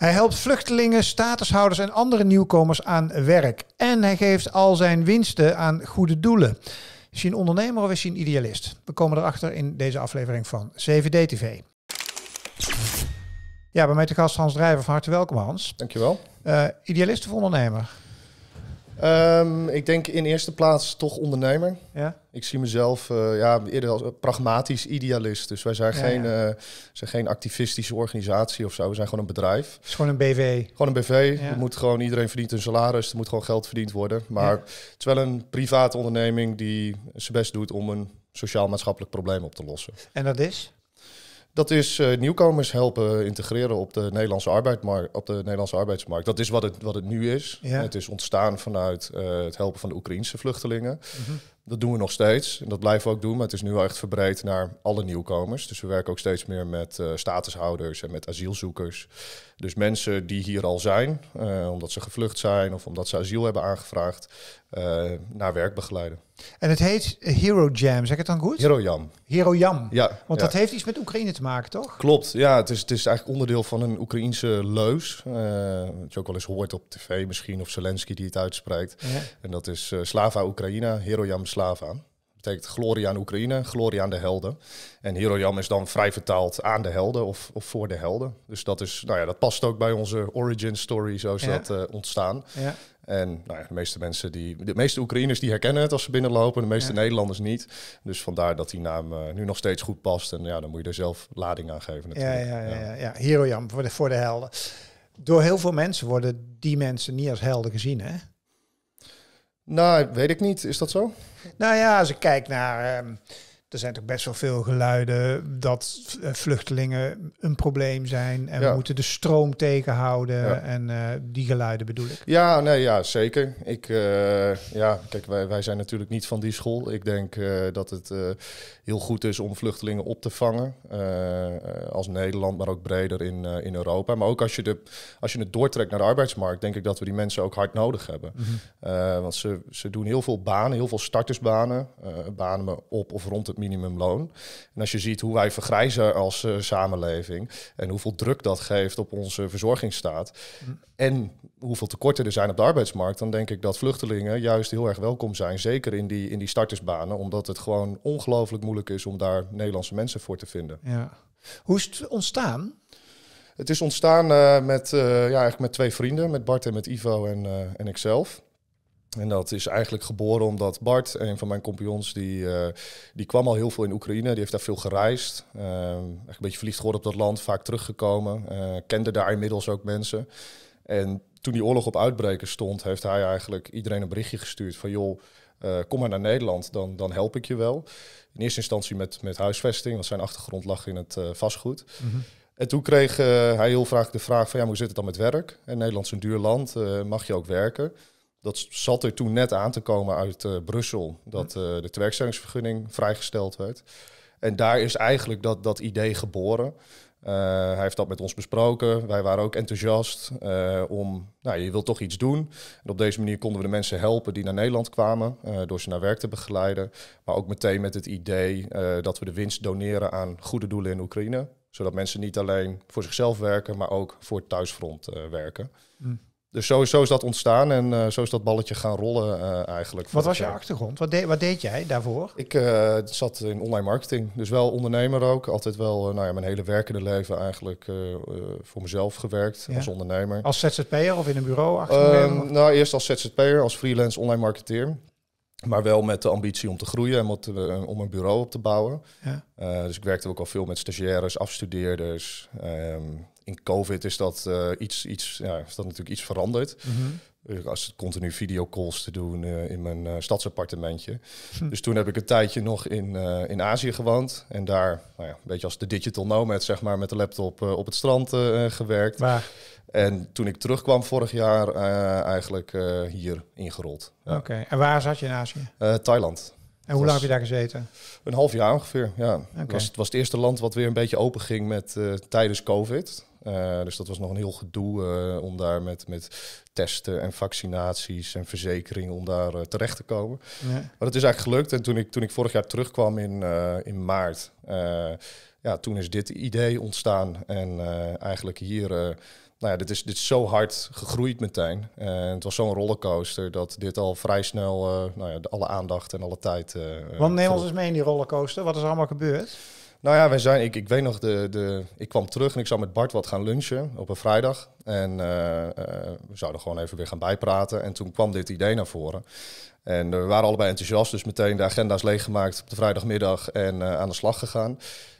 Hij helpt vluchtelingen, statushouders en andere nieuwkomers aan werk. En hij geeft al zijn winsten aan goede doelen. Is hij een ondernemer of is hij een idealist? We komen erachter in deze aflevering van CVD TV. Ja, bij mij te gast Hans Drijver. Van harte welkom, Hans. Dankjewel. Uh, idealist of ondernemer? Ehm, ik denk in eerste plaats toch ondernemer. Ja? Ik zie mezelf eh, ja, eerder als pragmatisch idealist. Dus wij zijn, geen, eh, zijn geen activistische organisatie of zo. We zijn gewoon een bedrijf. Het is gewoon een BV. Gewoon een BV. Ja. moet gewoon, iedereen verdient een salaris. Er moet gewoon geld verdiend worden. Maar het is wel een private onderneming die zijn best doet om een sociaal-maatschappelijk probleem op te lossen. En dat is? Dat is eh, nieuwkomers helpen integreren op de Nederlandse, arbeidsmarkt, op de Nederlandse arbeidsmarkt. Dat is wat het, wat het nu is. Het is ontstaan vanuit eh, het helpen van de Oekraïnse vluchtelingen. Mhm. Dat doen we nog steeds en dat blijven we ook doen, maar het is nu wel echt verbreed naar alle nieuwkomers. Dus we werken ook steeds meer met uh, statushouders en met asielzoekers. Dus mensen die hier al zijn, eh, omdat ze gevlucht zijn of omdat ze asiel hebben aangevraagd, eh, naar werk begeleiden. En het heet Hero Jam, zeg ik het dan goed? Hero Jam. Hero Jam. Ja. Want dat heeft iets met Oekraïne te maken, toch? Klopt, ja. Het is, het is eigenlijk onderdeel van een Oekraïense leus. Uh, wat je ook wel eens hoort op tv misschien, of Zelensky die het uitspreekt. En dat is Slava Oekraïna, Hero Jam Slava aan. Dat betekent glorie aan Oekraïne, glorie aan de helden. En Herojam is dan vrij vertaald aan de helden of, of voor de helden. Dus dat, is, nou ja, dat past ook bij onze origin story, zo dat eh, ontstaan. Ja. En nou ja, de meeste mensen die, de meeste Oekraïners die herkennen het als ze binnenlopen, de meeste Nederlanders niet. Dus vandaar dat die naam eh, nu nog steeds goed past. En ja, dan moet je er zelf lading aan geven. Natuurlijk. Ja, ja, ja, ja. Herojam voor de, voor de helden. Door heel veel mensen worden die mensen niet als helden gezien, hè? Nou, weet ik niet. Is dat zo? Nou ja, als ik kijk naar ehm, er zijn toch best wel veel geluiden dat eh, vluchtelingen een probleem zijn en we moeten de stroom tegenhouden en eh, die geluiden bedoel ik. Ja, nee, ja, zeker. Ik, eh, ja, kijk, wij, wij zijn natuurlijk niet van die school. Ik denk dat het heel goed is om vluchtelingen op te vangen als Nederland, maar ook breder in, in Europa. Maar ook als je, de, als je het doortrekt naar de arbeidsmarkt, denk ik dat we die mensen ook hard nodig hebben. Mhm. want ze, ze doen heel veel banen, heel veel startersbanen, banen op of rond het minimumloon. En als je ziet hoe wij vergrijzen als eh, samenleving en hoeveel druk dat geeft op onze verzorgingsstaat en hoeveel tekorten er zijn op de arbeidsmarkt, dan denk ik dat vluchtelingen juist heel erg welkom zijn, zeker in die, in die startersbanen, omdat het gewoon ongelooflijk moeilijk is om daar Nederlandse mensen voor te vinden. Ja. Hoe is het ontstaan? Het is ontstaan eh, met, eh, ja, eigenlijk met twee vrienden, met Bart en met Ivo en, en ikzelf. En dat is eigenlijk geboren omdat Bart, een van mijn kompions, die, eh, die kwam al heel veel in Oekraïne. Die heeft daar veel gereisd. Uh, een beetje verliefd geworden op dat land, vaak teruggekomen. Eh, kende daar inmiddels ook mensen. En toen die oorlog op uitbreken stond, heeft hij eigenlijk iedereen een berichtje gestuurd van joh, kom maar naar Nederland, dan, dan help ik je wel. In eerste instantie met, met huisvesting, want zijn achtergrond lag in het vastgoed. Mhm. En toen kreeg hij heel vaak de vraag van ja, hoe zit het dan met werk? En Nederland is een duur land, mag je ook werken? dat zat er toen net aan te komen uit eh, Brussel, dat uh, de tewerkstellingsvergunning vrijgesteld werd. En daar is eigenlijk dat, dat idee geboren. Eh, hij heeft dat met ons besproken. Wij waren ook enthousiast om, nou, je wilt toch iets doen. En op deze manier konden we de mensen helpen die naar Nederland kwamen, door ze naar werk te begeleiden. Maar ook meteen met het idee dat we de winst doneren aan goede doelen in Oekraïne zodat mensen niet alleen voor zichzelf werken, maar ook voor het thuisfront werken. Hm. Dus zo is dat ontstaan en eh, zo is dat balletje gaan rollen eh, eigenlijk. Wat was je achtergrond? Wat, wat deed jij daarvoor? Ik eh, zat in online marketing, dus wel ondernemer ook. Altijd wel nou ja, mijn hele werkende leven eigenlijk voor mezelf gewerkt als ondernemer. Als ZZP'er of in een bureau achter ehm, Nou, eerst als ZZP'er, als freelance online marketeer. Maar wel met de ambitie om te groeien en met, om een bureau op te bouwen. Ja. dus ik werkte ook al veel met stagiaires, afstudeerders. Um, in COVID is dat, eh, iets, iets, ja, is dat natuurlijk iets veranderd. Mhm. Als continu videocalls te doen eh, in mijn uh, stadsappartementje. Hm. Dus toen heb ik een tijdje nog in, in Azië gewoond. En daar, nou ja, een beetje als de digital nomad, zeg maar, met de laptop op het strand gewerkt. Maar... En toen ik terugkwam vorig jaar, eigenlijk hier ingerold. Oké, en waar zat je in Azië? Thailand. En hoe lang heb je daar gezeten? Een half jaar ongeveer, ja. Okay. Was, het was het eerste land wat weer een beetje open ging met, tijdens COVID. Eh, dus dat was nog een heel gedoe eh, om daar met, met testen en vaccinaties en verzekeringen om daar eh, terecht te komen. Ja. Maar dat is eigenlijk gelukt. En toen ik, toen ik vorig jaar terugkwam in, in maart, ja, toen is dit idee ontstaan. En eigenlijk hier nou ja, dit is, dit is zo hard gegroeid meteen. En het was zo'n rollercoaster dat dit al vrij snel nou ja, alle aandacht en alle tijd. Uh, Want neem ons eens mee in die rollercoaster. Wat is er allemaal gebeurd? Nou ja, wij zijn, ik, ik weet nog, de, de, ik kwam terug en ik zou met Bart wat gaan lunchen op een vrijdag. En eh, eh, we zouden gewoon even weer gaan bijpraten. En toen kwam dit idee naar voren. En eh, we waren allebei enthousiast, dus meteen de agenda's leeggemaakt op de vrijdagmiddag en aan de slag gegaan.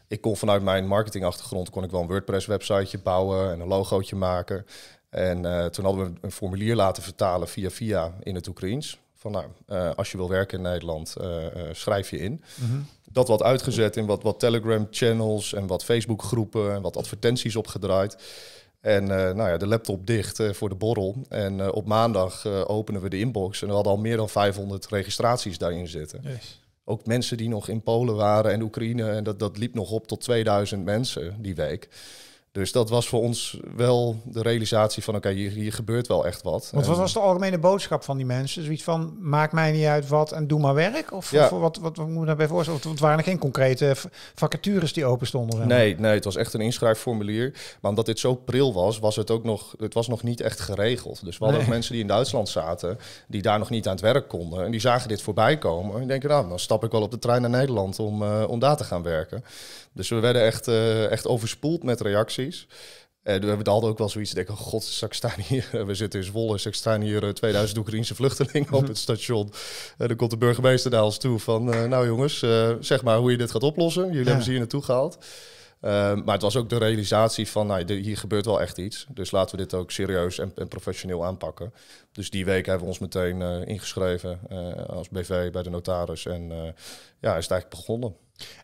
Ik kon vanuit mijn marketingachtergrond kon ik wel een WordPress-websiteje bouwen en een logootje maken. En toen hadden we een formulier laten vertalen via via in het Oekraïens. Van nou, als je wil werken in Nederland, schrijf je in. Mhm dat wat uitgezet in wat, wat Telegram-channels en wat Facebook-groepen en wat advertenties opgedraaid. En eh, nou ja, de laptop dicht eh, voor de borrel. En eh, op maandag openen we de inbox en we hadden al meer dan 500 registraties daarin zitten. Yes. Ook mensen die nog in Polen waren en Oekraïne. En dat, dat liep nog op tot 2000 mensen die week. Dus dat was voor ons wel de realisatie van oké, hier, gebeurt wel echt wat. wat was de algemene boodschap van die mensen? Zoiets van, maak mij niet uit wat en doe maar werk? Of, of wat, wat, wat moet je daarbij voorstellen? Want het waren geen concrete vacatures die open stonden. Nee, nee, het was echt een inschrijfformulier. Maar omdat dit zo pril was, was het ook nog, het was nog niet echt geregeld. Dus we hadden ook mensen die in Duitsland zaten, die daar nog niet aan het werk konden. En die zagen dit voorbij komen. En denken, nou, dan stap ik wel op de trein naar Nederland om, eh, om daar te gaan werken. Dus we werden echt, eh, echt overspoeld met reacties. En eh, we hadden ook wel zoiets denken, oh god, staan hier, we zitten in Zwolle, staan hier 2000 eh, Oekraïnse vluchtelingen op mhm. het station. En dan komt de burgemeester naar ons toe van, nou jongens, zeg maar hoe je dit gaat oplossen. Jullie hebben ze hier naartoe gehaald. maar het was ook de realisatie van, nou, hier gebeurt wel echt iets. Dus laten we dit ook serieus en, en professioneel aanpakken. Dus die week hebben we ons meteen ingeschreven als BV bij de notaris. En ja, is het eigenlijk begonnen.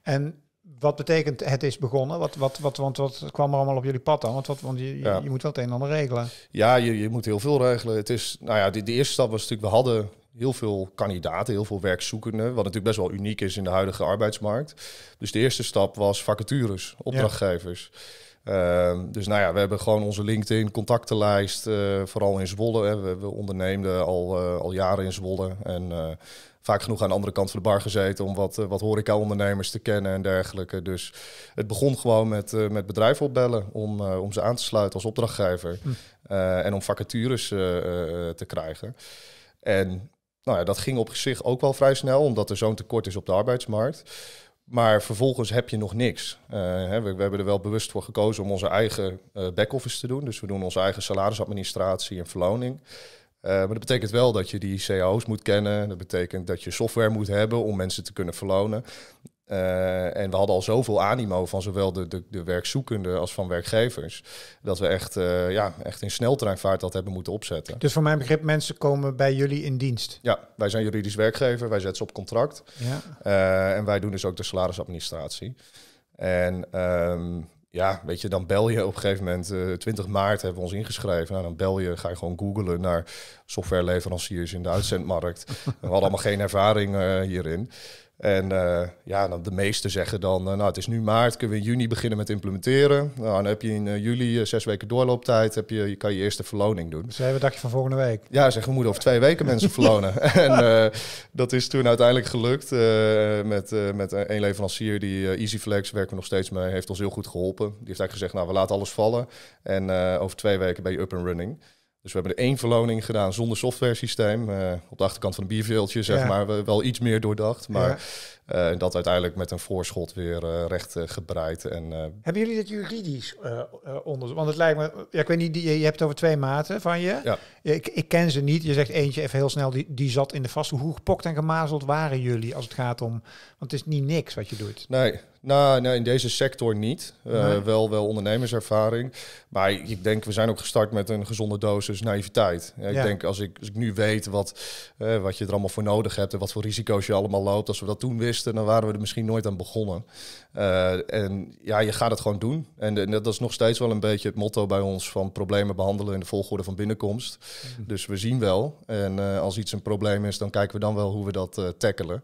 En wat betekent het is begonnen? Wat, wat, wat, want wat kwam er allemaal op jullie pad dan? Want, wat, want je, je moet wel het een en ander regelen. Ja, je, je moet heel veel regelen. Het is, nou ja, de, de eerste stap was natuurlijk, we hadden heel veel kandidaten, heel veel werkzoekenden, wat natuurlijk best wel uniek is in de huidige arbeidsmarkt. Dus de eerste stap was vacatures, opdrachtgevers. Ehm, dus nou ja, we hebben gewoon onze LinkedIn contactenlijst, eh, vooral in Zwolle. Hè. We, we onderneemden al, eh, al jaren in Zwolle. En eh, vaak genoeg aan de andere kant van de bar gezeten om wat, eh, wat horeca-ondernemers te kennen en dergelijke. Dus het begon gewoon met, eh, met bedrijven opbellen om, eh, om ze aan te sluiten als opdrachtgever hm. en om vacatures te krijgen. En nou ja, dat ging op zich ook wel vrij snel, omdat er zo'n tekort is op de arbeidsmarkt. Maar vervolgens heb je nog niks. Uh, we, we, hebben er wel bewust voor gekozen om onze eigen uh, back-office te doen. Dus we doen onze eigen salarisadministratie en verloning. Eh, maar dat betekent wel dat je die cao's moet kennen. Dat betekent dat je software moet hebben om mensen te kunnen verlonen. Eh, en we hadden al zoveel animo van zowel de, de, de werkzoekenden als van werkgevers. Dat we echt, uh, ja, echt in sneltreinvaart dat hebben moeten opzetten. Dus voor mijn begrip, mensen komen bij jullie in dienst? Ja, wij zijn juridisch werkgever, wij zetten ze op contract. Ja. en wij doen dus ook de salarisadministratie. En ehm, ja, weet je, dan bel je op een gegeven moment, 20 eh, maart hebben we ons ingeschreven. Nou, dan bel je, ga je gewoon googlen naar softwareleveranciers in de uitzendmarkt. we hadden allemaal geen ervaring eh, hierin. En eh, ja, dan de meesten zeggen dan, eh, nou het is nu maart, kunnen we in juni beginnen met implementeren. Nou, dan heb je in eh, juli zes weken doorlooptijd, heb je, kan je eerste verloning doen. Dus hebben je van volgende week. Ja, zeggen we moeten over twee weken mensen verlonen. en dat is toen uiteindelijk gelukt met, met een leverancier, die EasyFlex, werken we nog steeds mee, heeft ons heel goed geholpen. Die heeft eigenlijk gezegd, nou we laten alles vallen en over twee weken ben je up and running. Dus we hebben er één verloning gedaan zonder software systeem eh, op de achterkant van een bierveeltje, zeg ja. maar. Wel iets meer doordacht. Maar eh, dat uiteindelijk met een voorschot weer eh, recht gebreid. En, hebben jullie dat juridisch onderzoek? Want het lijkt me... Ja, ik weet niet, je, je hebt het over twee maten van je. Ja. Ik, ik ken ze niet. Je zegt eentje even heel snel, die, die zat in de vaste. Hoe gepokt en gemazeld waren jullie als het gaat om... Want het is niet niks wat je doet. Nee, nou, in deze sector niet. Eh, wel, wel ondernemerservaring. Maar ik denk, we zijn ook gestart met een gezonde dosis naïviteit. Ja, ik denk, als ik, als ik nu weet wat, eh, wat je er allemaal voor nodig hebt... en wat voor risico's je allemaal loopt... als we dat toen wisten, dan waren we er misschien nooit aan begonnen. Eh, en ja, je gaat het gewoon doen. En, dat is nog steeds wel een beetje het motto bij ons van problemen behandelen in de volgorde van binnenkomst. Mhm. Dus we zien wel. En eh, als iets een probleem is, dan kijken we dan wel hoe we dat eh, tackelen.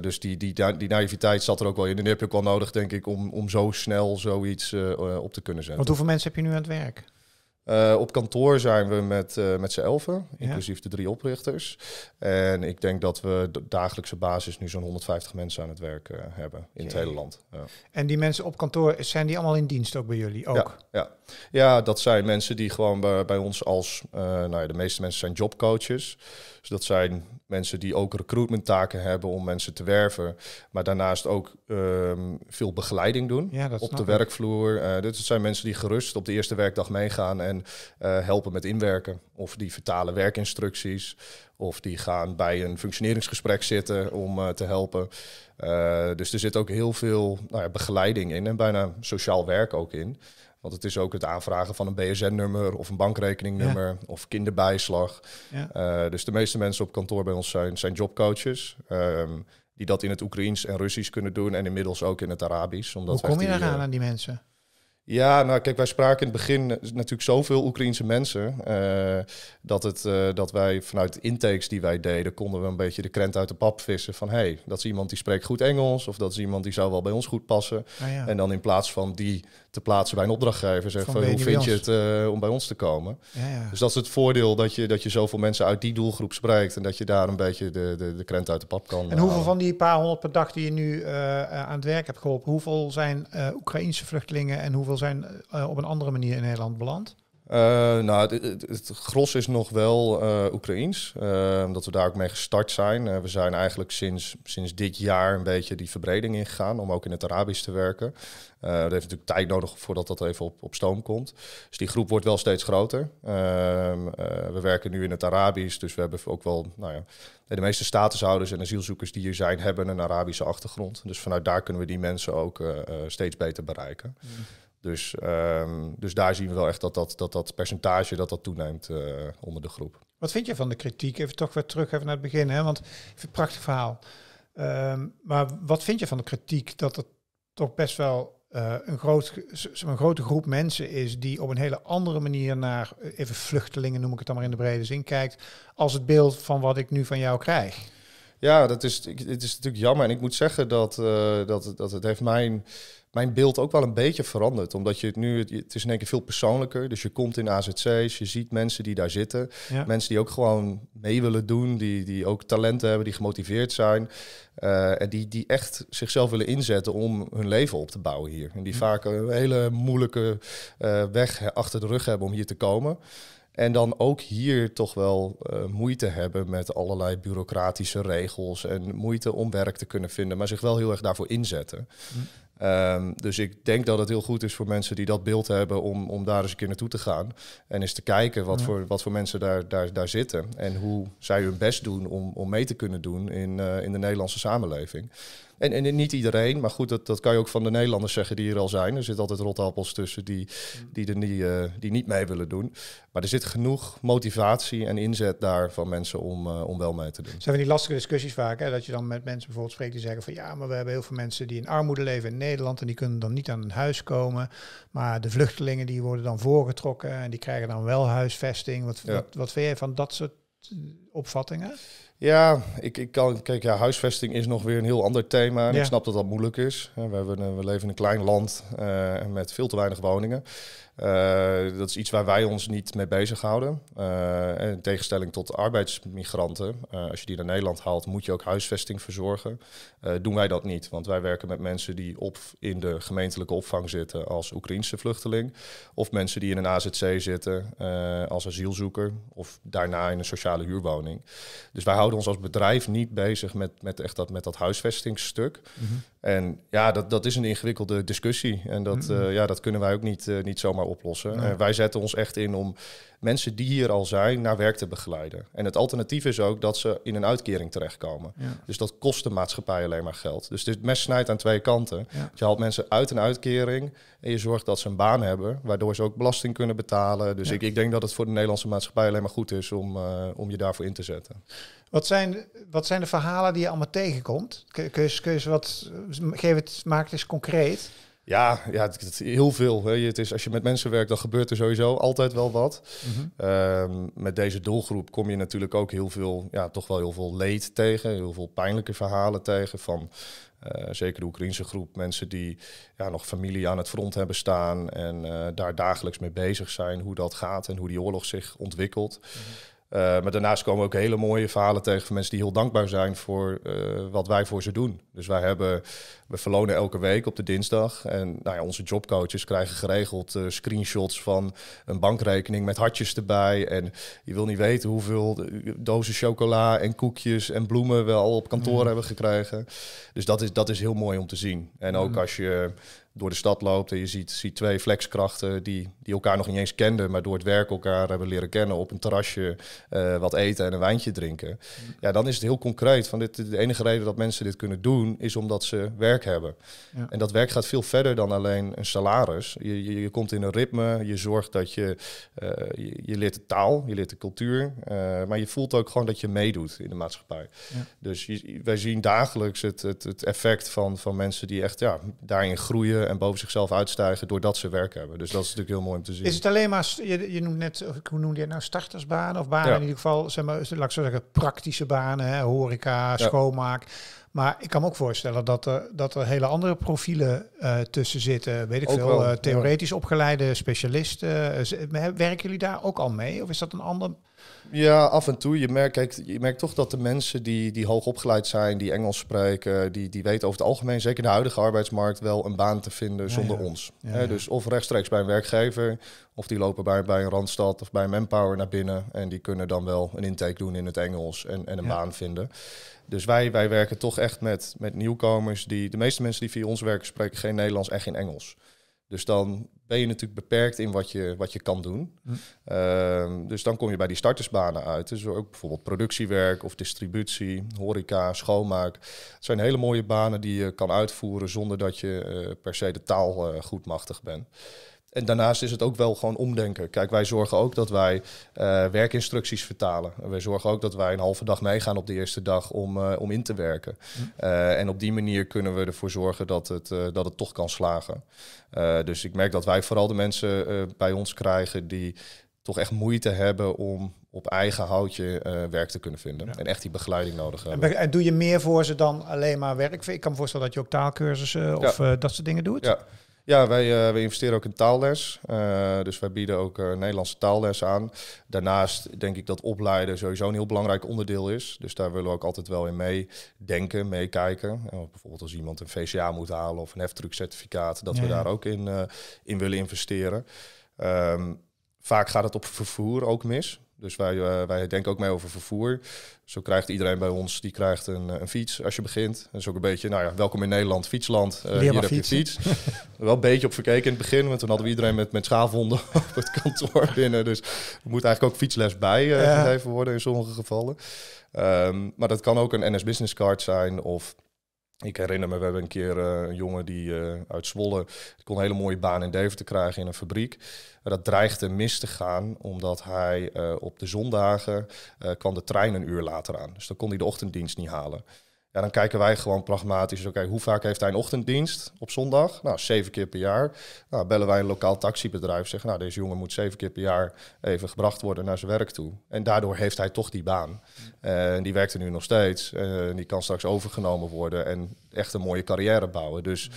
dus die, die, die, naïviteit zat er ook wel in. En die heb je ook wel nodig, denk ik, om, om zo snel zoiets op te kunnen zetten. Want hoeveel mensen heb je nu aan het werk? Eh, op kantoor zijn we met, eh, met z'n elfen, inclusief de drie oprichters. En ik denk dat we de dagelijkse basis nu zo'n 150 mensen aan het werk eh, hebben in het hele land. Ja. En die mensen op kantoor, zijn die allemaal in dienst ook bij jullie? Ook? Ja, ja. dat zijn mensen die gewoon bij, bij ons als, nou ja, de meeste mensen zijn jobcoaches. Dus dat zijn mensen die ook recruitment taken hebben om mensen te werven. Maar daarnaast ook ehm, veel begeleiding doen op de werkvloer. dit zijn mensen die gerust op de eerste werkdag meegaan eh, helpen met inwerken. Of die vertalen werkinstructies. Of die gaan bij een functioneringsgesprek zitten om eh, te helpen. Eh, dus er zit ook heel veel nou ja, begeleiding in en bijna sociaal werk ook in. Want het is ook het aanvragen van een BSN-nummer of een bankrekeningnummer of kinderbijslag. Ja. dus de meeste mensen op kantoor bij ons zijn, zijn jobcoaches. Um, die dat in het Oekraïens en Russisch kunnen doen en inmiddels ook in het Arabisch. Omdat Hoe kom je eraan aan die mensen? Ja, nou kijk, wij spraken in het begin natuurlijk zoveel Oekraïense mensen. Eh, dat, het, eh, dat wij vanuit de intakes die wij deden, konden we een beetje de krent uit de pap vissen. Van hey, dat is iemand die spreekt goed Engels. Of dat is iemand die zou wel bij ons goed passen. Ah, en dan in plaats van die te plaatsen bij een opdrachtgever, zeggen van, hoe vind je het eh, om bij ons te komen. Ja, ja. Dus dat is het voordeel dat je, dat je zoveel mensen uit die doelgroep spreekt. En dat je daar een beetje de, de, de krent uit de pap kan. En hoeveel van die paar honderd per dag die je nu aan het werk hebt geholpen, hoeveel zijn Oekraïense vluchtelingen en hoeveel zijn eh, op een andere manier in Nederland beland? Eh, nou, het, gros is nog wel uh, Oekraïens, uh, we daar ook mee gestart zijn. we zijn eigenlijk sinds, sinds dit jaar een beetje die verbreding ingegaan om ook in het Arabisch te werken. dat heeft natuurlijk tijd nodig voordat dat even op, op stoom komt. Dus die groep wordt wel steeds groter. Ehm, we werken nu in het Arabisch, dus we hebben ook wel, nou ja, de meeste statushouders en asielzoekers die hier zijn, hebben een Arabische achtergrond. Dus vanuit daar kunnen we die mensen ook steeds beter bereiken. Mm. Dus, ehm, dus daar zien we wel echt dat dat, dat, dat percentage dat dat toeneemt eh, onder de groep. Wat vind je van de kritiek? Even toch weer terug even naar het begin, hè? want een prachtig verhaal. Ehm, maar wat vind je van de kritiek dat het toch best wel uh, een, groot, een grote groep mensen is die op een hele andere manier naar, eh, even vluchtelingen noem ik het dan maar in de brede zin, kijkt, als het beeld van wat ik nu van jou krijg? Ja, dat is, het is natuurlijk jammer. En ik moet zeggen dat, dat, dat het heeft mijn mijn beeld ook wel een beetje veranderd. Omdat je het nu, het is in één keer veel persoonlijker. Dus je komt in AZC's, je ziet mensen die daar zitten. Mensen die ook gewoon mee willen doen, die, die ook talenten hebben, die gemotiveerd zijn. Eh, en die, die echt zichzelf willen inzetten om hun leven op te bouwen hier. En die vaak een hele moeilijke eh, weg achter de rug hebben om hier te komen. En dan ook hier toch wel eh, moeite hebben met allerlei bureaucratische regels en moeite om werk te kunnen vinden, maar zich wel heel erg daarvoor inzetten. Hm. Ehm, dus ik denk dat het heel goed is voor mensen die dat beeld hebben om, om daar eens een keer naartoe te gaan. En eens te kijken wat, voor, wat voor mensen daar, daar, daar zitten en hoe zij hun best doen om, om mee te kunnen doen in, eh, in de Nederlandse samenleving. En, en niet iedereen, maar goed, dat, dat kan je ook van de Nederlanders zeggen die hier al zijn. Er zitten altijd rotappels tussen die, die er niet, eh, die niet mee willen doen. Maar er zit genoeg motivatie en inzet daar van mensen om, eh, om wel mee te doen. zijn die lastige discussies vaak, hè? dat je dan met mensen bijvoorbeeld spreekt die zeggen van ja, maar we hebben heel veel mensen die in armoede leven in Nederland en die kunnen dan niet aan een huis komen. Maar de vluchtelingen die worden dan voorgetrokken en die krijgen dan wel huisvesting. Wat, wat, wat vind jij van dat soort opvattingen? Ja, ik, ik kan, kijk, ja, huisvesting is nog weer een heel ander thema. En ik snap dat dat moeilijk is. We, hebben, we leven in een klein land uh, met veel te weinig woningen. Eh, dat is iets waar wij ons niet mee bezighouden. Uh, in tegenstelling tot arbeidsmigranten, eh, als je die naar Nederland haalt, moet je ook huisvesting verzorgen. doen wij dat niet, want wij werken met mensen die op in de gemeentelijke opvang zitten als Oekraïnse vluchteling, of mensen die in een AZC zitten als asielzoeker, of daarna in een sociale huurwoning. Dus wij houden ons als bedrijf niet bezig met, met echt dat, met dat huisvestingsstuk. Mhm. En ja, dat, dat is een ingewikkelde discussie. En dat, mm. eh, ja, dat kunnen wij ook niet, eh, niet zomaar oplossen. wij zetten ons echt in om mensen die hier al zijn naar werk te begeleiden. En het alternatief is ook dat ze in een uitkering terechtkomen. Dus dat kost de maatschappij alleen maar geld. Dus dit mes snijdt aan twee kanten. Je haalt mensen uit een uitkering en je zorgt dat ze een baan hebben, waardoor ze ook belasting kunnen betalen. Dus ik, ik denk dat het voor de Nederlandse maatschappij alleen maar goed is om, eh, om je daarvoor in te zetten. Wat zijn, wat zijn de verhalen die je allemaal tegenkomt? Kun, je, wat, geef het, maak het eens concreet. Ja, ja heel veel. Hè. Het is, als je met mensen werkt, dan gebeurt er sowieso altijd wel wat. Mhm. Ehm, met deze doelgroep kom je natuurlijk ook heel veel, ja, toch wel heel veel leed tegen. Heel veel pijnlijke verhalen tegen van eh, zeker de Oekraïnse groep, mensen die ja, nog familie aan het front hebben staan en eh, daar dagelijks mee bezig zijn, hoe dat gaat en hoe die oorlog zich ontwikkelt. Mhm. Eh, maar daarnaast komen ook hele mooie verhalen tegen van mensen die heel dankbaar zijn voor eh, wat wij voor ze doen. Dus wij hebben, we verlonen elke week op de dinsdag. En nou ja, onze jobcoaches krijgen geregeld eh, screenshots van een bankrekening met hartjes erbij. En je wil niet weten hoeveel dozen chocola en koekjes en bloemen we al op kantoor mm. hebben gekregen. Dus dat is, dat is heel mooi om te zien. En ook mm. als je door de stad loopt en je ziet, ziet twee flexkrachten die, die elkaar nog niet eens kenden, maar door het werk elkaar hebben leren kennen op een terrasje eh, wat eten en een wijntje drinken. Ja, dan is het heel concreet. Van dit, de enige reden dat mensen dit kunnen doen is omdat ze werk hebben. En dat werk gaat veel verder dan alleen een salaris. Je, je, je komt in een ritme, je zorgt dat je, eh, je, leert de taal, je leert de cultuur, eh, maar je voelt ook gewoon dat je meedoet in de maatschappij. Dus wij zien dagelijks het, het, het effect van, van mensen die echt ja, daarin groeien en boven zichzelf uitstijgen doordat ze werk hebben. Dus dat is natuurlijk heel mooi om te zien. Is het alleen maar, je, je noemt net, hoe noemde je nou, startersbanen of banen in ieder geval, zeg maar, laat ik zo zeggen, praktische banen, hè, horeca, schoonmaak. Maar ik kan me ook voorstellen dat er, dat er hele andere profielen eh, tussen zitten. Weet ik veel, eh, theoretisch opgeleide specialisten. Eh, werken jullie daar ook al mee? Of is dat een ander ja, af en toe. Je merkt, kijk, je merkt toch dat de mensen die, die hoogopgeleid zijn, die Engels spreken, die, die weten over het algemeen, zeker in de huidige arbeidsmarkt, wel een baan te vinden zonder ons. dus of rechtstreeks bij een werkgever, of die lopen bij, bij een Randstad of bij Manpower naar binnen. En die kunnen dan wel een intake doen in het Engels en, en een baan vinden. Dus wij, wij werken toch echt met, met nieuwkomers. Die, de meeste mensen die via ons werken spreken geen Nederlands en geen Engels. Dus dan ben je natuurlijk beperkt in wat je, wat je kan doen. Hm. Ehm, dus dan kom je bij die startersbanen uit. Dus ook bijvoorbeeld productiewerk of distributie, horeca, schoonmaak. Het zijn hele mooie banen die je kan uitvoeren zonder dat je eh, per se de taal eh, goed machtig bent. En daarnaast is het ook wel gewoon omdenken. Kijk, wij zorgen ook dat wij uh, werkinstructies vertalen. wij zorgen ook dat wij een halve dag meegaan op de eerste dag om, eh, om in te werken. Hm. Eh, en op die manier kunnen we ervoor zorgen dat het, dat het toch kan slagen. dus ik merk dat wij vooral de mensen bij ons krijgen die toch echt moeite hebben om op eigen houtje werk te kunnen vinden. En echt die begeleiding nodig hebben. En, en, doe je meer voor ze dan alleen maar werk? Ik kan me voorstellen dat je ook taalkursussen of dat soort dingen doet. Ja. Ja, wij, eh, investeren ook in taalles. Eh, dus wij bieden ook eh, Nederlandse taalles aan. Daarnaast denk ik dat opleiden sowieso een heel belangrijk onderdeel is. Dus daar willen we ook altijd wel in meedenken, meekijken. bijvoorbeeld als iemand een VCA moet halen of een heftruckcertificaat, dat we daar ook in, in willen investeren. Ehm, vaak gaat het op vervoer ook mis. Dus wij, eh, wij denken ook mee over vervoer. Zo krijgt iedereen bij ons, die krijgt een, eh, een, fiets als je begint. Dat is ook een beetje, nou ja, welkom in Nederland, fietsland. Uh, hier heb fietsen. je fiets. Wel een beetje op verkeken in het begin, want toen hadden we iedereen met, met schaafhonden op het kantoor binnen. Dus er moet eigenlijk ook fietsles bij uh, gegeven worden in sommige gevallen. Ehm, maar dat kan ook een NS Business Card zijn of ik herinner me, we hebben een keer eh, een jongen die uh, uit Zwolle kon een hele mooie baan in Deventer krijgen in een fabriek. Dat dreigde mis te gaan, omdat hij eh, op de zondagen kwam de trein een uur later aan. Dus dan kon hij de ochtenddienst niet halen. Ja, dan kijken wij gewoon pragmatisch. Oké, hoe vaak heeft hij een ochtenddienst op zondag? Nou, zeven keer per jaar. Nou, bellen wij een lokaal taxibedrijf. Zeggen, nou, deze jongen moet zeven keer per jaar even gebracht worden naar zijn werk toe. En daardoor heeft hij toch die baan. Eh, en die werkt er nu nog steeds. Eh, en die kan straks overgenomen worden en echt een mooie carrière bouwen. Dus...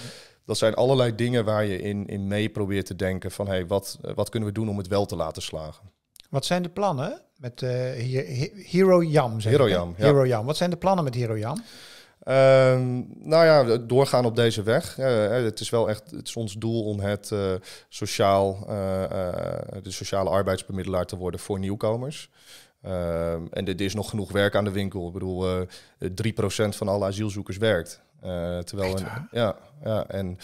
Dat zijn allerlei dingen waar je in, in mee probeert te denken van hey, wat, wat kunnen we doen om het wel te laten slagen. Wat zijn de plannen met Hero Jam? Hero Jam, Hero Jam. Wat zijn de plannen met Hero Jam? nou ja, doorgaan op deze weg. het is wel echt het is ons doel om het eh, sociaal, eh, eh, de sociale arbeidsbemiddelaar te worden voor nieuwkomers. Ehm, en er is nog genoeg werk aan de winkel. Ik bedoel, 3% van alle asielzoekers werkt. terwijl ja, ja, en 42%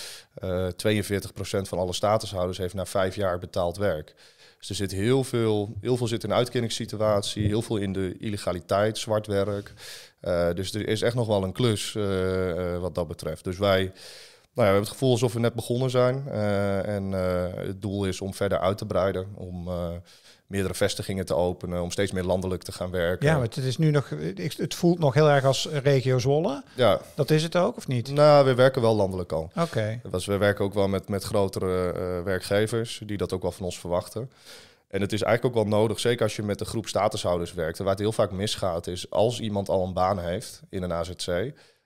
van alle statushouders heeft na vijf jaar betaald werk. Dus er zit heel veel, heel veel zit in de uitkeringssituatie, heel veel in de illegaliteit, zwart werk. Eh, dus er is echt nog wel een klus eh, eh, wat dat betreft. Dus wij nou ja, we hebben het gevoel alsof we net begonnen zijn. en het doel is om verder uit te breiden. Om meerdere vestigingen te openen, om steeds meer landelijk te gaan werken. Ja, maar het is nu nog, het voelt nog heel erg als regio Zwolle. Ja. Dat is het ook, of niet? Nou, we werken wel landelijk al. Oké. Okay. we werken ook wel met, met grotere eh, werkgevers, die dat ook wel van ons verwachten. En het is eigenlijk ook wel nodig, zeker als je met de groep statushouders werkt. waar het heel vaak misgaat is, als iemand al een baan heeft in een AZC,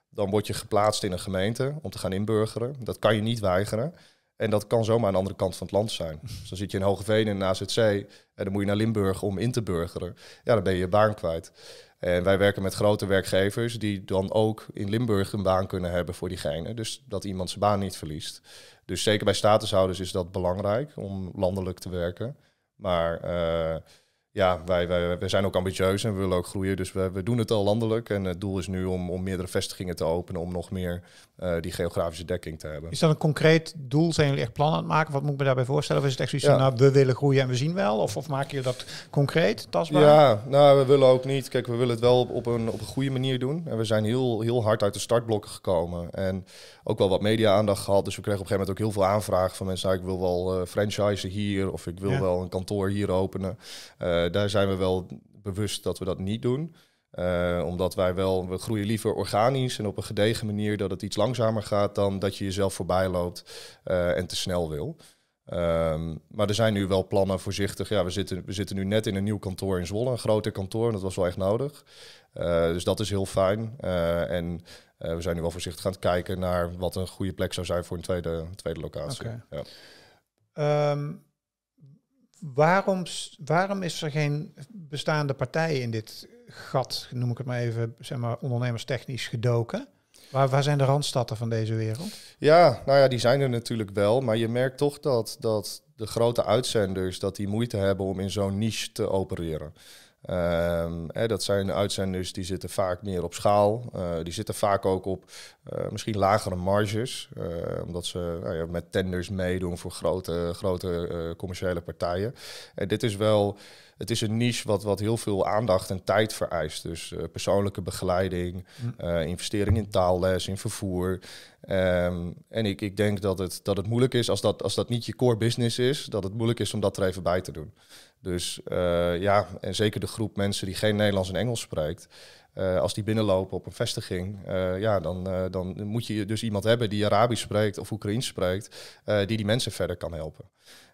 dan word je geplaatst in een gemeente om te gaan inburgeren. Dat kan je niet weigeren. En dat kan zomaar aan de andere kant van het land zijn. Dus dan zit je in Hogeveen en AZC en eh, dan moet je naar Limburg om in te burgeren. Ja, dan ben je je baan kwijt. En wij werken met grote werkgevers die dan ook in Limburg een baan kunnen hebben voor diegene. Dus dat iemand zijn baan niet verliest. Dus zeker bij statushouders is dat belangrijk om landelijk te werken. Maar... Eh, ja, wij, wij, wij zijn ook ambitieus en we willen ook groeien. Dus we, we doen het al landelijk. En het doel is nu om, om meerdere vestigingen te openen om nog meer eh, die geografische dekking te hebben. Is dat een concreet doel? Zijn jullie echt plannen aan het maken? Wat moet ik me daarbij voorstellen? Of is het echt zoiets nou, we willen groeien en we zien wel? Of, of maken je dat concreet, tastbaar? Ja, nou, we willen ook niet. Kijk, we willen het wel op, op, een, op een goede manier doen. En we zijn heel, heel hard uit de startblokken gekomen. En ook wel wat media-aandacht gehad. Dus we kregen op een gegeven moment ook heel veel aanvragen van mensen. Nou, ik wil wel uh, franchise hier of ik wil wel een kantoor hier openen. Eh, daar zijn we wel bewust dat we dat niet doen. Eh, omdat wij wel, we groeien liever organisch en op een gedegen manier dat het iets langzamer gaat dan dat je jezelf voorbij loopt en te snel wil. Ehm, maar er zijn nu wel plannen voorzichtig. Ja, we zitten, we zitten nu net in een nieuw kantoor in Zwolle, een groter kantoor. En dat was wel echt nodig. Eh, dus dat is heel fijn. Eh, en eh, we zijn nu wel voorzichtig aan het kijken naar wat een goede plek zou zijn voor een tweede, tweede locatie. Ja. Ehm, waarom, waarom is er geen bestaande partij in dit gat, noem ik het maar even, zeg maar ondernemerstechnisch gedoken? Waar, waar zijn de randstatten van deze wereld? Ja, nou ja, die zijn er natuurlijk wel. Maar je merkt toch dat, dat de grote uitzenders dat die moeite hebben om in zo'n niche te opereren. Ehm, hè, dat zijn uitzenders die zitten vaak meer op schaal. Eh, die zitten vaak ook op eh, misschien lagere marges. Eh, omdat ze nou ja, met tenders meedoen voor grote, grote commerciële partijen. En dit is wel. Het is een niche wat, wat heel veel aandacht en tijd vereist. Dus persoonlijke begeleiding, mm. investering in taalles, in vervoer. Ehm, en ik, ik denk dat het, dat het moeilijk is als dat, als dat niet je core business is, dat het moeilijk is om dat er even bij te doen. Dus eh, ja, en zeker de groep mensen die geen Nederlands en Engels spreekt. Eh, als die binnenlopen op een vestiging, eh, ja, dan, dan moet je dus iemand hebben die Arabisch spreekt of Oekraïens spreekt, die die mensen verder kan helpen.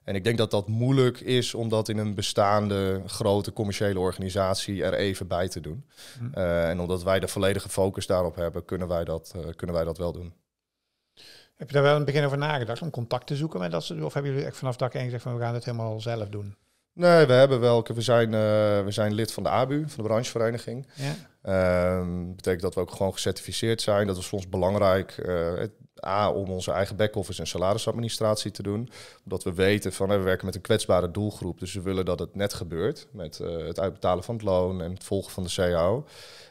En ik denk dat dat moeilijk is om dat in een bestaande grote commerciële organisatie er even bij te doen. Mhm. en omdat wij de volledige focus daarop hebben, kunnen wij dat, kunnen wij dat wel doen. Heb je daar wel in het begin over nagedacht om contact te zoeken met dat soort? Of hebben jullie echt vanaf dag één gezegd van we gaan het helemaal zelf doen? Nee, we hebben welke. We zijn, eh, we zijn lid van de ABU, van de branchevereniging. Ja. Ehm, betekent dat we ook gewoon gecertificeerd zijn. Dat is voor ons belangrijk. Eh, A, om onze eigen back-office en salarisadministratie te doen. Omdat we weten van, eh, we werken met een kwetsbare doelgroep. Dus we willen dat het net gebeurt met eh, het uitbetalen van het loon en het volgen van de CAO.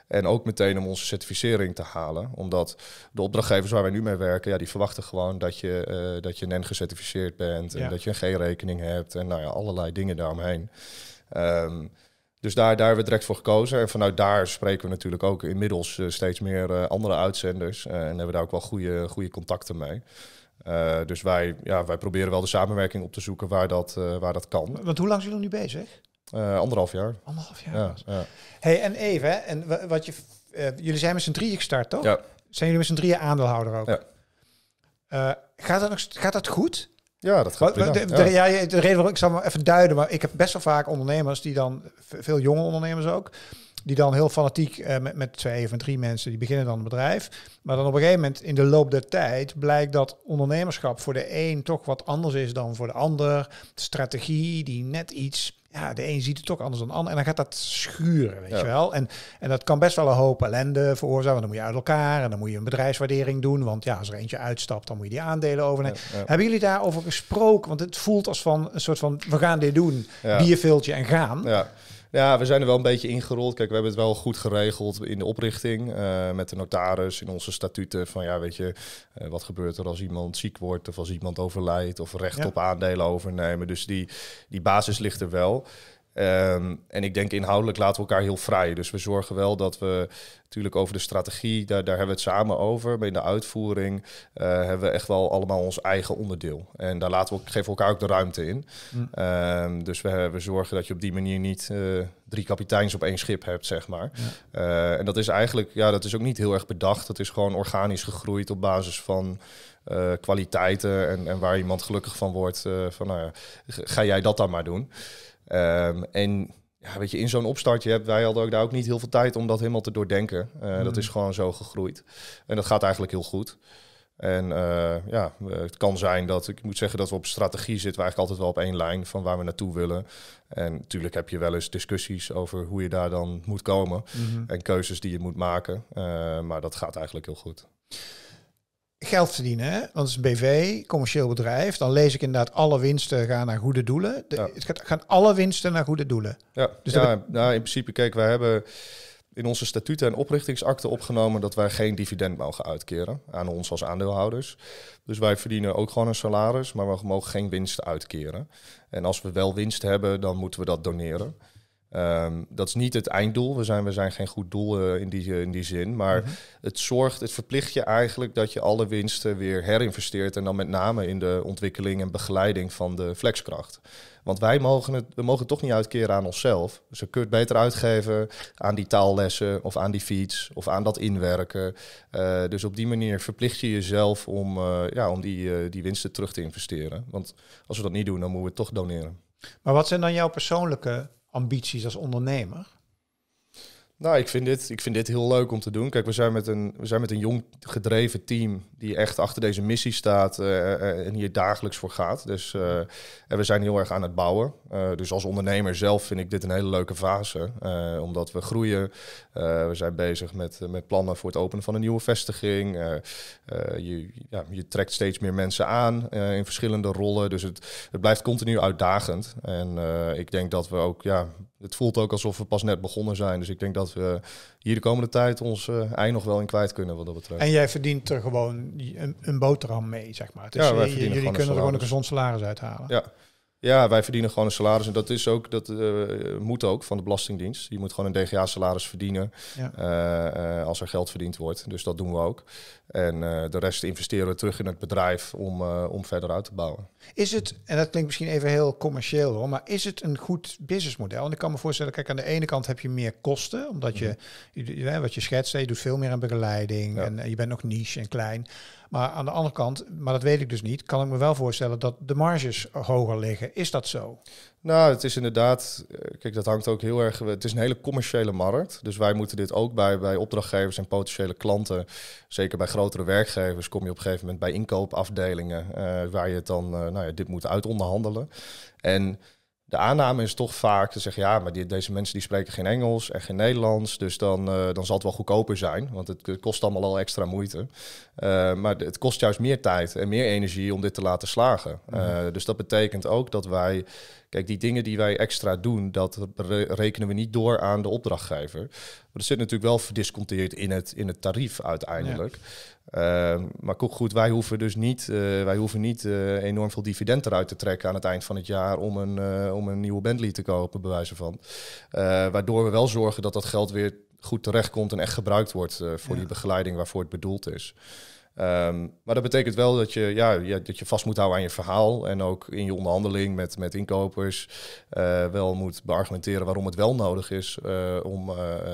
En ook meteen om onze certificering te halen. Omdat de opdrachtgevers waar wij nu mee werken, ja, die verwachten gewoon dat je, eh, dat je NEN gecertificeerd bent. En dat je een G-rekening hebt en nou ja, allerlei dingen daaromheen. Ehm, dus daar, daar hebben we direct voor gekozen. En vanuit daar spreken we natuurlijk ook inmiddels eh, steeds meer eh, andere uitzenders. Eh, en hebben we daar ook wel goede, goede contacten mee. dus wij, ja, wij proberen wel de samenwerking op te zoeken waar dat, waar dat kan. Want hoe lang zijn jullie nu bezig? anderhalf jaar. Anderhalf jaar. Ja, ja. Hey, en even, hè, en wat je, jullie zijn met z'n drieën gestart, toch? Zijn jullie met z'n drieën aandeelhouder ook? Ja. gaat, dat gaat dat goed? Ja, dat gaat ja. de reden waarom ik zal maar even duiden, maar ik heb best wel vaak ondernemers die dan, veel jonge ondernemers ook, die dan heel fanatiek eh, met, twee of drie mensen, die beginnen dan een bedrijf. Maar dan op een gegeven moment in de loop der tijd blijkt dat ondernemerschap voor de een toch wat anders is dan voor de ander. De strategie die net iets ja, de een ziet het toch anders dan de ander. En dan gaat dat schuren, weet je wel. En, en dat kan best wel een hoop ellende veroorzaken. Want dan moet je uit elkaar en dan moet je een bedrijfswaardering doen. Want ja, als er eentje uitstapt, dan moet je die aandelen overnemen. Hebben jullie daarover gesproken? Want het voelt als van een soort van, we gaan dit doen, bierviltje en gaan. Ja. Ja, we zijn er wel een beetje ingerold. Kijk, we hebben het wel goed geregeld in de oprichting eh, met de notaris, in onze statuten. Van ja, weet je, eh, wat gebeurt er als iemand ziek wordt of als iemand overlijdt of recht op aandelen overnemen. Dus die, die basis ligt er wel. Ehm, en ik denk inhoudelijk laten we elkaar heel vrij. Dus we zorgen wel dat we natuurlijk over de strategie, daar, daar hebben we het samen over. Maar in de uitvoering eh, hebben we echt wel allemaal ons eigen onderdeel. En daar laten we, geven we elkaar ook de ruimte in. Mm. Ehm, dus we, we zorgen dat je op die manier niet eh, drie kapiteins op één schip hebt, zeg maar. Eh, en dat is eigenlijk, ja, dat is ook niet heel erg bedacht. Dat is gewoon organisch gegroeid op basis van kwaliteiten en, en, waar iemand gelukkig van wordt. van, nou ja, ga jij dat dan maar doen. Ehm, en ja, weet je, in zo'n opstartje hebben wij hadden ook daar ook niet heel veel tijd om dat helemaal te doordenken. Eh, dat hmm. is gewoon zo gegroeid. En dat gaat eigenlijk heel goed. En eh, ja, het kan zijn dat, ik moet zeggen dat we op strategie zitten, we eigenlijk altijd wel op één lijn van waar we naartoe willen. En natuurlijk heb je wel eens discussies over hoe je daar dan moet komen mhm. en keuzes die je moet maken. Eh, maar dat gaat eigenlijk heel goed geld verdienen. Hè? Want het is een BV, commercieel bedrijf. Dan lees ik inderdaad alle winsten gaan naar goede doelen. Het gaat, gaan alle winsten naar goede doelen. Ja, dus ja, nou, in principe, kijk, wij hebben in onze statuten en oprichtingsakte opgenomen dat wij geen dividend mogen uitkeren aan ons als aandeelhouders. Dus wij verdienen ook gewoon een salaris, maar we mogen geen winst uitkeren. En als we wel winst hebben, dan moeten we dat doneren. Ehm, dat is niet het einddoel. We zijn, we zijn geen goed doel eh, in, die, eh, in die zin. Maar mhm. het zorgt, het verplicht je eigenlijk dat je alle winsten weer herinvesteert. En dan met name in de ontwikkeling en begeleiding van de flexkracht. Want wij mogen het, we mogen het toch niet uitkeren aan onszelf. Dus kunnen het beter uitgeven aan die taallessen of aan die fiets of aan dat inwerken. Eh, dus op die manier verplicht je jezelf om, ja, om die, die winsten terug te investeren. Want als we dat niet doen, dan moeten we het toch doneren. Maar wat zijn dan jouw persoonlijke ambities als ondernemer? Nou, ik vind, dit, ik vind dit heel leuk om te doen. Kijk, we zijn met een, we zijn met een jong gedreven team die echt achter deze missie staat eh, eh, en hier dagelijks voor gaat. Dus, eh, en we zijn heel erg aan het bouwen. dus als ondernemer zelf vind ik dit een hele leuke fase, omdat we groeien. we zijn bezig met, met plannen voor het openen van een nieuwe vestiging. je, ja, je trekt steeds meer mensen aan in verschillende rollen. Dus het, het blijft continu uitdagend. En ik denk dat we ook, ja, het voelt ook alsof we pas net begonnen zijn. Dus ik denk dat dat we hier de komende tijd ons uh, ei nog wel in kwijt kunnen wat dat betreft. En jij verdient er gewoon een, een boterham mee, zeg maar. Dus ja, wij eh, verdienen jullie kunnen er gewoon een gezond salaris uithalen. Ja. Ja, wij verdienen gewoon een salaris. En dat is ook, dat eh, moet ook van de Belastingdienst. Je moet gewoon een DGA-salaris verdienen eh, eh, als er geld verdiend wordt. Dus dat doen we ook. En de rest investeren we terug in het bedrijf om, om verder uit te bouwen. Is het, en dat klinkt misschien even heel commercieel hoor, maar is het een goed businessmodel? En ik kan me voorstellen, kijk, aan de ene kant heb je meer kosten, omdat je, mhm. wat je schetst, je doet veel meer aan begeleiding en je bent nog niche en klein. Maar aan de andere kant, maar dat weet ik dus niet, kan ik me wel voorstellen dat de marges hoger liggen. Is dat zo? Nou, het is inderdaad, eh, kijk, dat hangt ook heel erg. Eh, het is een hele commerciële markt. Dus wij moeten dit ook bij, bij opdrachtgevers en potentiële klanten. Zeker bij grotere werkgevers kom je op een gegeven moment bij inkoopafdelingen. Eh, waar je het dan, nou ja, dit moet uitonderhandelen. En de aanname is toch vaak te zeggen, ja, maar die, deze mensen die spreken geen Engels en geen Nederlands, dus dan, eh, dan zal het wel goedkoper zijn, want het kost allemaal al extra moeite. Eh, maar het kost juist meer tijd en meer energie om dit te laten slagen. Mhm. Eh, dus dat betekent ook dat wij, kijk, die dingen die wij extra doen, dat rekenen we niet door aan de opdrachtgever. Maar dat zit natuurlijk wel verdisconteerd in het, in het tarief uiteindelijk. Ehm, maar goed, wij hoeven dus niet, eh, wij hoeven niet eh, enorm veel dividend eruit te trekken aan het eind van het jaar om een, eh, om een nieuwe Bentley te kopen, bij wijze van. waardoor we wel zorgen dat dat geld weer goed terechtkomt en echt gebruikt wordt voor die begeleiding waarvoor het bedoeld is. Ehm, maar dat betekent wel dat je, ja, ja, dat je vast moet houden aan je verhaal. En ook in je onderhandeling met, met inkopers wel moet beargumenteren waarom het wel nodig is om,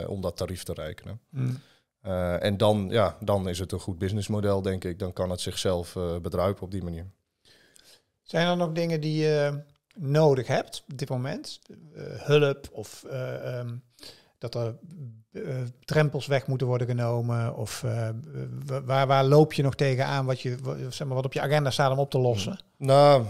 om dat tarief te rekenen. Mm. Eh, en dan, ja, dan is het een goed businessmodel, denk ik. Dan kan het zichzelf uh, bedruipen op die manier. Zijn er nog dingen die je nodig hebt op dit moment? Eh, hulp of ehm, dat er drempels weg moeten worden genomen? Of waar, waar loop je nog tegenaan wat, je, zeg maar, wat op je agenda staat om op te lossen? Nou,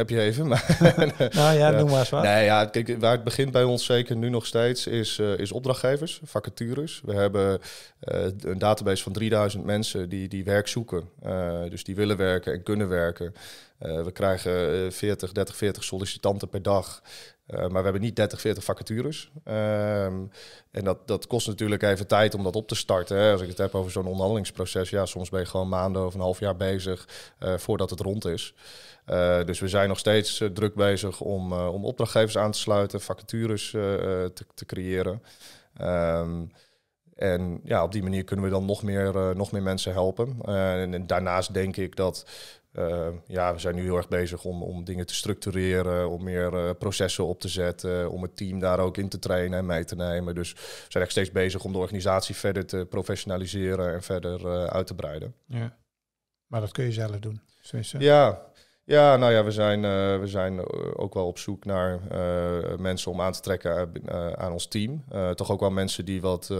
heb je even. Maar, nou ja, noem maar eens wat. Nee, ja, kijk, waar het begint bij ons zeker nu nog steeds is, eh, is opdrachtgevers, vacatures. We hebben eh, een database van 3000 mensen die, die werk zoeken. Eh, dus die willen werken en kunnen werken. Eh, we krijgen 40, 30, 40 sollicitanten per dag. Eh, maar we hebben niet 30, 40 vacatures. Ehm, en dat, dat kost natuurlijk even tijd om dat op te starten. Hè. Als ik het heb over zo'n onderhandelingsproces, ja, soms ben je gewoon maanden of een half jaar bezig eh, voordat het rond is. dus we zijn nog steeds druk bezig om, om opdrachtgevers aan te sluiten, vacatures te, te, creëren. Um, en ja, op die manier kunnen we dan nog meer, eh, nog meer mensen helpen. Eh, en, daarnaast denk ik dat. Eh, ja, we zijn nu heel erg bezig om, om dingen te structureren, om meer processen op te zetten, om het team daar ook in te trainen en mee te nemen. Dus we zijn echt steeds bezig om de organisatie verder te professionaliseren en verder uit te breiden. Ja. Maar dat kun je zelf doen. Ja, ja, nou ja, we zijn, eh, we zijn eh, ook wel op zoek naar eh, mensen om aan te trekken aan ons team. toch ook wel mensen die wat,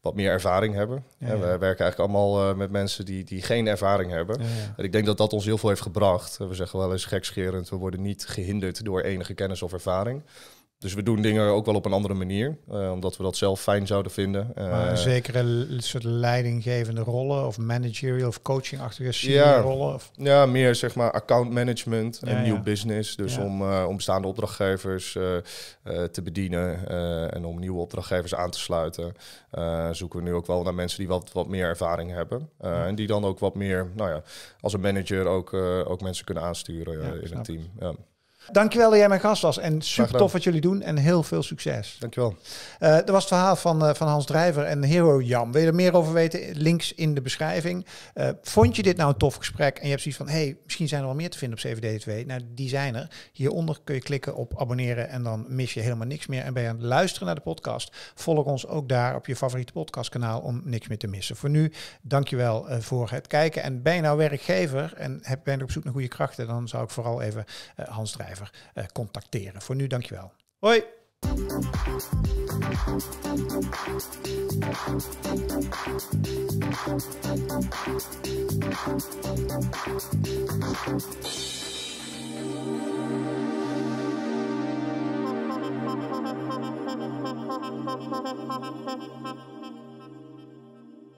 wat meer ervaring hebben. We werken eigenlijk allemaal met mensen die, die geen ervaring hebben. en ik denk dat dat ons heel veel heeft gebracht. we zeggen wel eens gekscherend, we worden niet gehinderd door enige kennis of ervaring. Dus we doen dingen ook wel op een andere manier, eh, omdat we dat zelf fijn zouden vinden. Uh, een zekere soort leidinggevende rollen of managerial of coachingachtige senior ja, rollen? Of? Ja, meer zeg maar account management en nieuw business. Dus om, uh, om bestaande opdrachtgevers te bedienen en om nieuwe opdrachtgevers aan te sluiten. zoeken we nu ook wel naar mensen die wat, wat meer ervaring hebben. En die dan ook wat meer, nou ja, als een manager ook, ook mensen kunnen aansturen in een team. Dankjewel dat jij mijn gast was. En super tof wat jullie doen. En heel veel succes. Dankjewel. Uh, dat was het verhaal van, eh, van Hans Drijver en Hero Jam. Wil je er meer over weten? Links in de beschrijving. Eh, vond je dit nou een tof gesprek? En je hebt zoiets van, hey, misschien zijn er wel meer te vinden op CVD2. Nou, die zijn er. Hieronder kun je klikken op abonneren en dan mis je helemaal niks meer. En ben je aan het luisteren naar de podcast? Volg ons ook daar op je favoriete podcastkanaal om niks meer te missen. Voor nu, dankjewel voor het kijken. En ben je nou werkgever en heb, ben je op zoek naar goede krachten? Dan zou ik vooral even Hans Drijver eh, contacteren. Voor nu, dankjewel. Hoi! Thank